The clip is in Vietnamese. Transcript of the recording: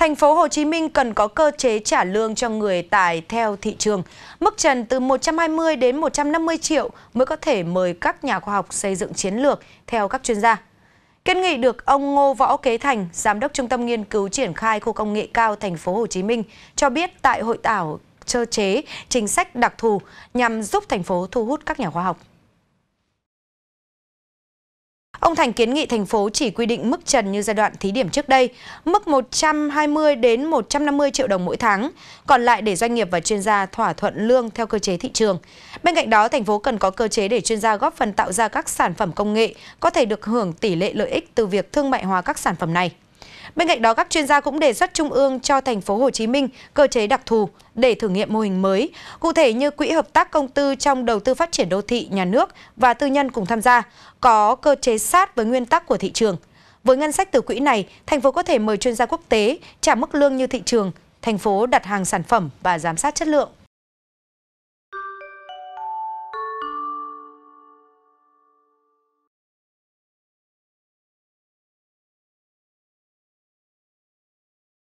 Thành phố Hồ Chí Minh cần có cơ chế trả lương cho người tài theo thị trường. Mức trần từ 120 đến 150 triệu mới có thể mời các nhà khoa học xây dựng chiến lược theo các chuyên gia. Kiến nghị được ông Ngô Võ Kế Thành, giám đốc Trung tâm nghiên cứu triển khai khu công nghệ cao thành phố Hồ Chí Minh cho biết tại hội thảo cơ chế chính sách đặc thù nhằm giúp thành phố thu hút các nhà khoa học. Ông Thành kiến nghị thành phố chỉ quy định mức trần như giai đoạn thí điểm trước đây, mức 120 đến 150 triệu đồng mỗi tháng, còn lại để doanh nghiệp và chuyên gia thỏa thuận lương theo cơ chế thị trường. Bên cạnh đó, thành phố cần có cơ chế để chuyên gia góp phần tạo ra các sản phẩm công nghệ có thể được hưởng tỷ lệ lợi ích từ việc thương mại hóa các sản phẩm này. Bên cạnh đó, các chuyên gia cũng đề xuất trung ương cho thành phố Hồ Chí Minh cơ chế đặc thù để thử nghiệm mô hình mới, cụ thể như quỹ hợp tác công tư trong đầu tư phát triển đô thị nhà nước và tư nhân cùng tham gia, có cơ chế sát với nguyên tắc của thị trường. Với ngân sách từ quỹ này, thành phố có thể mời chuyên gia quốc tế trả mức lương như thị trường, thành phố đặt hàng sản phẩm và giám sát chất lượng.